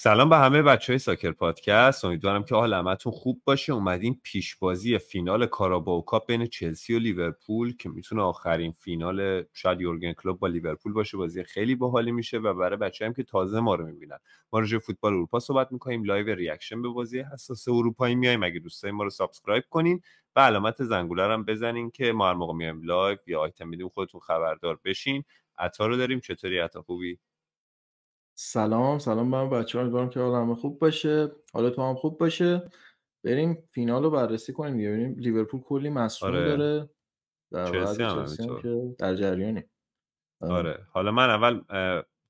سلام به همه بچه های ساکر پادکست امیدوارم که حال همتون خوب باشه اومدیم پیشبازی فینال کاراباو کاپ بین چلسی و لیورپول که میتونه آخرین فینال شاید یورگن کلوب با لیورپول باشه بازی خیلی باحالی میشه و برای بچه هم که تازه ما رو میبینن ما راجع فوتبال اروپا صحبت میکنیم لایو ریاکشن به بازی حساس اروپایی میایم اگه دوستای ما رو سابسکرایب کنین و علامت زنگوله هم بزنین که ما هر موقع میایم لایو یا آیتم خودتون خبردار بشین عطا رو داریم چطوری عطا خوبی سلام سلام به بچه ها که حال همه خوب باشه حالا تو هم خوب باشه بریم فینال رو بررسی کنیم ببینیم لیورپول کلی مسئول آره. داره در در جریانی آره حالا من اول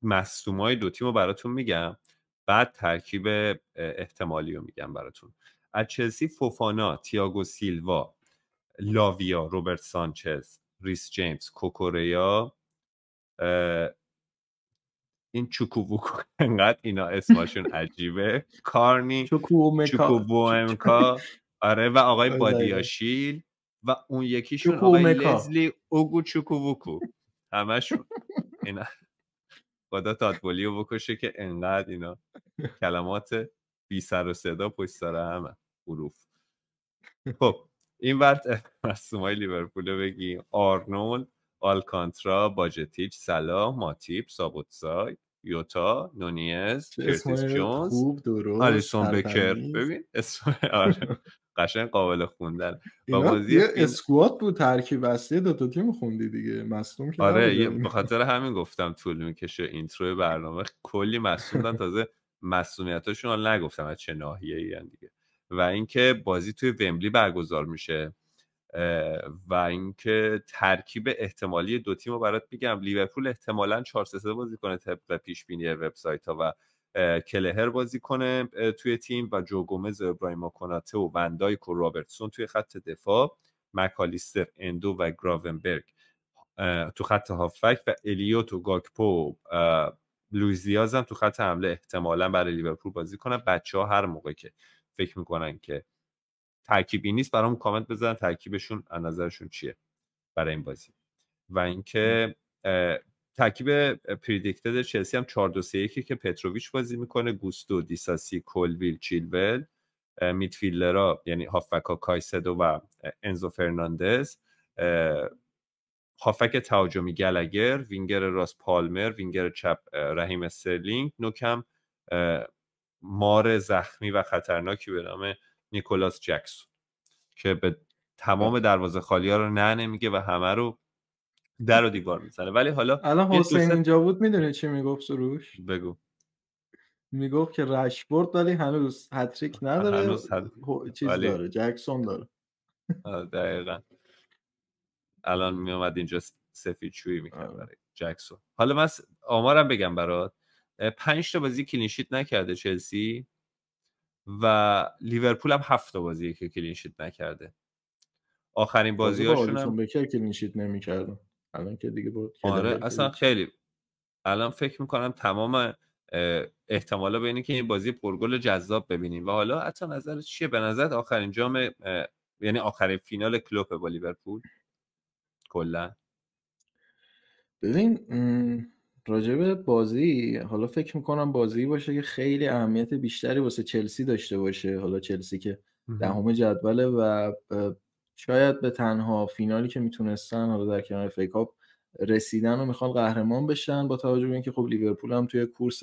مصوم های دو تیم رو براتون میگم بعد ترکیب احتمالی رو میگم براتون از چلسی فوفانا تیاگو سیلوا لاویا روبرت سانچز ریس جیمز کوکوریا این بوکو انقدر اینا اسمشون عجیبه کارنی چوکوبومکا آره و آقای بادیاشیل و اون یکیشون آقای لزلی اوگو چوکووکو همشون اینا خدا تاتبولی بکشه که انقدر اینا کلمات بی سر و صدا پشت سر همه حروف خب این وقت مصومای لیورپول رو بگیم آرنولد آلکانترا باجتیچ سلا ماتیب سابوتسای یوتا نونیز کرتیس جونز خوب آلیسون بکر ببین اسم آره قشنگ قابل خوندن و بازی یه این... اسکوات بود ترکیب اصلی دو تا تیم خوندی دیگه مصدوم که آره به خاطر همین گفتم طول میکشه اینترو برنامه کلی مصدوم تازه رو نگفتم از چه ناحیه‌ای دیگه و اینکه بازی توی ومبلی برگزار میشه و اینکه ترکیب احتمالی دو تیم رو برات میگم لیورپول احتمالا 4 3 بازی کنه طبق پیش بینی وبسایت ها و کلهر بازی کنه توی تیم و جوگومز گومز و ابراهیم کناته و وندایک و رابرتسون توی خط دفاع مکالیستر اندو و گراونبرگ تو خط هافک و الیوت و گاکپو لویزیازم هم تو خط حمله احتمالا برای لیورپول بازی کنن بچه ها هر موقع که فکر میکنن که ترکیبی نیست برام کامنت بزنن ترکیبشون از نظرشون چیه برای این بازی و اینکه ترکیب پردیکتد چلسی هم 4 2 که پتروویچ بازی میکنه گوستو دیساسی کولویل چیلول میدفیلدرا یعنی هافکا کایسدو و انزو فرناندز هافک تهاجمی گلگر وینگر راس پالمر وینگر چپ رحیم سرلینگ نوکم مار زخمی و خطرناکی به نام نیکولاس جکسون که به تمام دروازه خالی ها رو نه نمیگه و همه رو در و دیوار میزنه ولی حالا الان حسین اینجا بود میدونه چی میگفت سروش بگو میگفت که رشبورد ولی هنوز هتریک نداره هنوز هد... چیز ولی... داره جکسون داره دقیقا الان میامد اینجا سفید چویی میکرد آره. برای جکسون حالا من آمارم بگم برات پنج تا بازی کلینشیت نکرده چلسی و لیورپول هم هفت بازی که کلینشیت نکرده آخرین بازیاشون هم بکر کلین شیت الان که دیگه بود آره اصلا خیلی الان فکر میکنم تمام احتمالا به اینه که این بازی پرگل جذاب ببینیم و حالا حتی نظر چیه به نظر آخرین جام یعنی آخرین فینال کلوپ با لیورپول کلا ببین راجب بازی حالا فکر میکنم بازی باشه که خیلی اهمیت بیشتری واسه چلسی داشته باشه حالا چلسی که دهم جدوله و شاید به تنها فینالی که میتونستن حالا در کنار فیکاپ رسیدن و میخوان قهرمان بشن با توجه به اینکه خب لیورپول هم توی کورس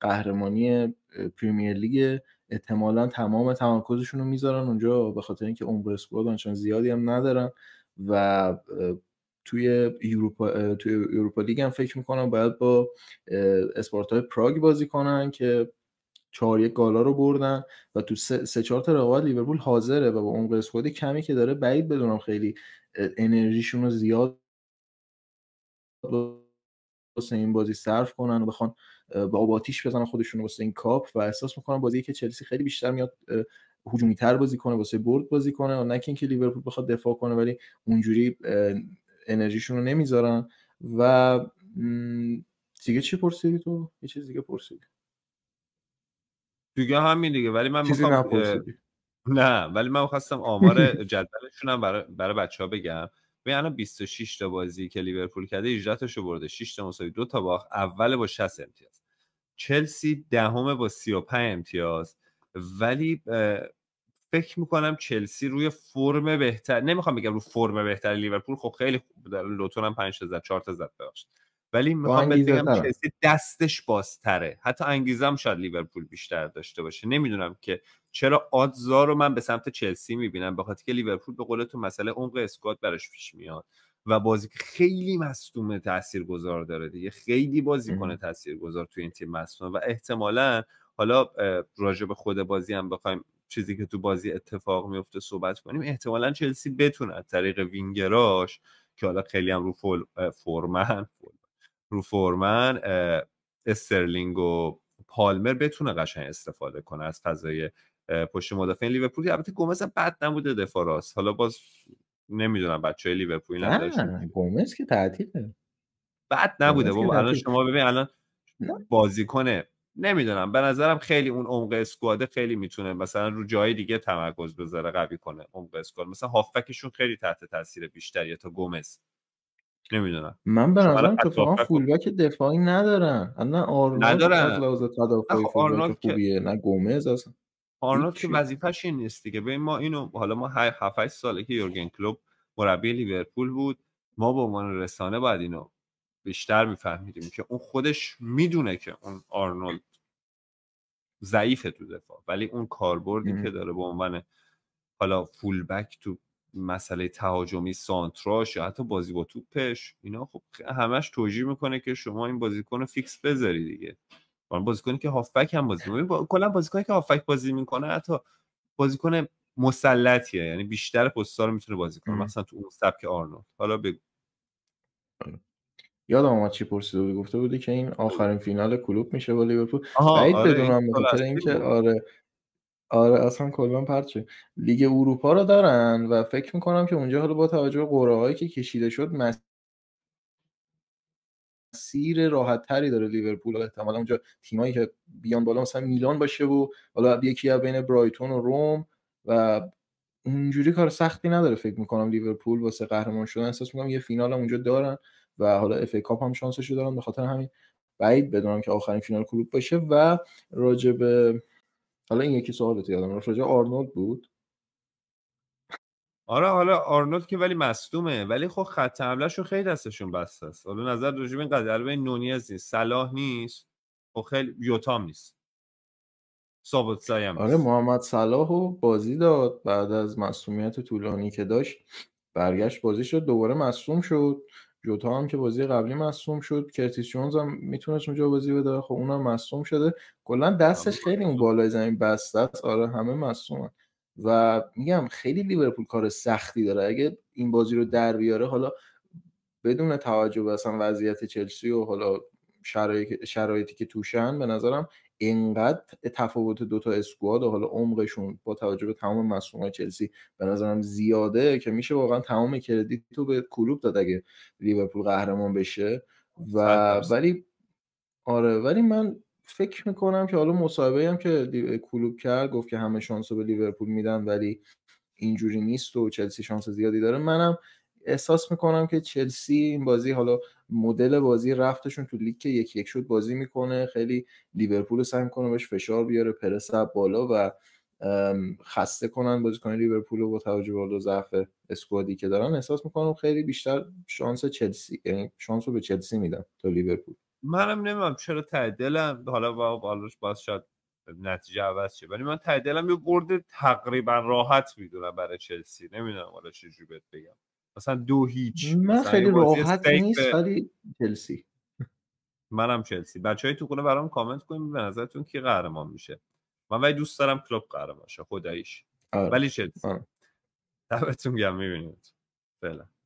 قهرمانی پریمیر لیگ احتمالا تمام تمرکزشون رو میذارن اونجا به خاطر اینکه عمر اسکواد آنچنان زیادی هم ندارن و توی اروپا توی اروپا لیگ هم فکر میکنم باید با اسپارتا پراگ بازی کنن که چهار یک گالا رو بردن و تو سه, سه چهار تا رقابت لیورپول حاضره و با اون اسکواد کمی که داره بعید بدونم خیلی انرژیشون رو زیاد واسه این بازی صرف کنن و بخوان با آتیش بزنن خودشون واسه این کاپ و احساس میکنم بازی که چلسی خیلی بیشتر میاد هجومی تر بازی کنه واسه برد بازی کنه و نه اینکه لیورپول بخواد دفاع کنه ولی اونجوری انرژیشون رو نمیذارن و دیگه چی پرسیدی تو یه چیز دیگه پرسیدی دیگه همین دیگه ولی من چیزی نه ولی من خواستم آمار جدلشون هم برای, بچه ها بگم ببین 26 تا بازی که لیورپول کرده 18 تاشو برده 6 تا مساوی 2 تا باخت اول با 60 امتیاز چلسی دهم با 35 امتیاز ولی فکر میکنم چلسی روی فرم بهتر نمیخوام بگم روی فرم بهتر لیورپول خب خیلی خوب بود لوتون هم 5 تا زد 4 تا زد ولی میخوام بگم چلسی دستش بازتره حتی انگیزم شاید لیورپول بیشتر داشته باشه نمیدونم که چرا آدزا رو من به سمت چلسی میبینم به خاطر که لیورپول به قول تو مسئله عمق اسکات براش پیش میاد و بازی که خیلی مصدوم تاثیرگذار داره دیگه خیلی بازی کنه تاثیرگذار تو این تیم مصدوم و احتمالا حالا راجع به خود بازی هم بخوایم چیزی که تو بازی اتفاق میفته صحبت کنیم احتمالا چلسی بتونه از طریق وینگراش که حالا خیلی هم رو فول، فورمن رو فورمن استرلینگ و پالمر بتونه قشنگ استفاده کنه از فضای پشت مدافع لیورپول البته گومز بد نبوده دفاع راست حالا باز نمیدونم بچه لیورپول نه گومز که تعطیله بد نبوده بابا الان شما ببین الان بازیکن نمیدونم به نظرم خیلی اون عمق اسکواده خیلی میتونه مثلا رو جای دیگه تمرکز بذاره قوی کنه عمق اسکواد مثلا هافکشون خیلی تحت تاثیر بیشتری تا گومز نمیدونم من به نظرم اتفاقا فولبک دفاعی ندارن نه آرنولد ندارن لحاظ تدافعی خب خوبیه نه گومز اصلا آرنولد که وظیفش این نیست دیگه ببین ما اینو حالا ما 7 8 ساله که یورگن کلوب مربی لیورپول بود ما به عنوان رسانه بعد اینو بیشتر میفهمیدیم که اون خودش میدونه که اون آرنولد ضعیفه تو دفاع ولی اون کاربردی که داره به عنوان حالا فول بک تو مسئله تهاجمی سانتراش یا حتی بازی با توپش اینا خب همش توجیه میکنه که شما این بازیکن رو فیکس بذاری دیگه بازیکنی که هافبک هم بازی میکنه با... کلا بازیکنی که هافبک بازی میکنه حتی بازیکن مسلطیه یعنی بیشتر پستا رو میتونه بازی کنه مثلا تو اون سبک آرنولد حالا بگو یادم اومد چی پرسیده بود گفته بودی که این آخرین فینال کلوب میشه با لیورپول بعید آره، بدونم بدونم اینکه آره آره اصلا کلا پرچه لیگ اروپا رو دارن و فکر میکنم که اونجا حالا با توجه به که کشیده شد مسیر راحت تری داره لیورپول و احتمالا اونجا تیمایی که بیان بالا مثلا میلان باشه و حالا یکی از بین برایتون و روم و اونجوری کار سختی نداره فکر میکنم لیورپول واسه قهرمان شدن احساس میکنم یه فینال هم اونجا دارن و حالا اف ای کاپ هم شانسشو دارن به خاطر همین بعید بدونم که آخرین فینال کلوب باشه و راجب حالا این یکی سوالت یادم راجب آرنولد بود آره حالا آرنولد که ولی مصدومه ولی خب خط شو خیلی دستشون بسته است حالا نظر راجب این قضیه نونیز نیست صلاح نیست خب خیلی یوتام نیست ثابت آره محمد صلاح بازی داد بعد از مصومیت طولانی که داشت برگشت بازی شد دوباره مصوم شد جوتا هم که بازی قبلی مصوم شد کرتیس جونز هم میتونست اونجا بازی بده خب اونم مصوم شده کلا دستش خیلی اون بالای زمین بسته است آره همه مصومن و میگم خیلی لیورپول کار سختی داره اگه این بازی رو در بیاره حالا بدون توجه به وضعیت چلسی و حالا شرایطی که توشن به نظرم اینقدر تفاوت دوتا اسکواد و حالا عمقشون با توجه به تمام های چلسی به نظرم زیاده که میشه واقعا تمام کردیت تو به کلوب داد اگه لیورپول قهرمان بشه و ولی آره ولی من فکر میکنم که حالا مصاحبه هم که کلوب کرد گفت که همه شانس رو به لیورپول میدن ولی اینجوری نیست و چلسی شانس زیادی داره منم احساس میکنم که چلسی این بازی حالا مدل بازی رفتشون تو لیگ که یک یک شد بازی میکنه خیلی لیورپول سعی میکنه بهش فشار بیاره پرسب بالا و خسته کنن بازیکن لیورپول با توجه به ضعف اسکوادی که دارن احساس میکنم خیلی بیشتر شانس چلسی یعنی شانس رو به چلسی میدم تا لیورپول منم نمیدونم چرا تعدلم حالا با بالوش باز شد نتیجه عوض شه ولی من تعدلم یه برد تقریبا راحت میدونم برای چلسی نمیدونم حالا چه بهت بگم مثلا دو هیچ من خیلی راحت نیست ولی چلسی منم چلسی بچه تو خونه برام کامنت کنیم به نظرتون کی قهرمان میشه من ولی دوست دارم کلوب قهرمان شه خداییش آره. ولی چلسی آره. دمتون گرم میبینید فعلا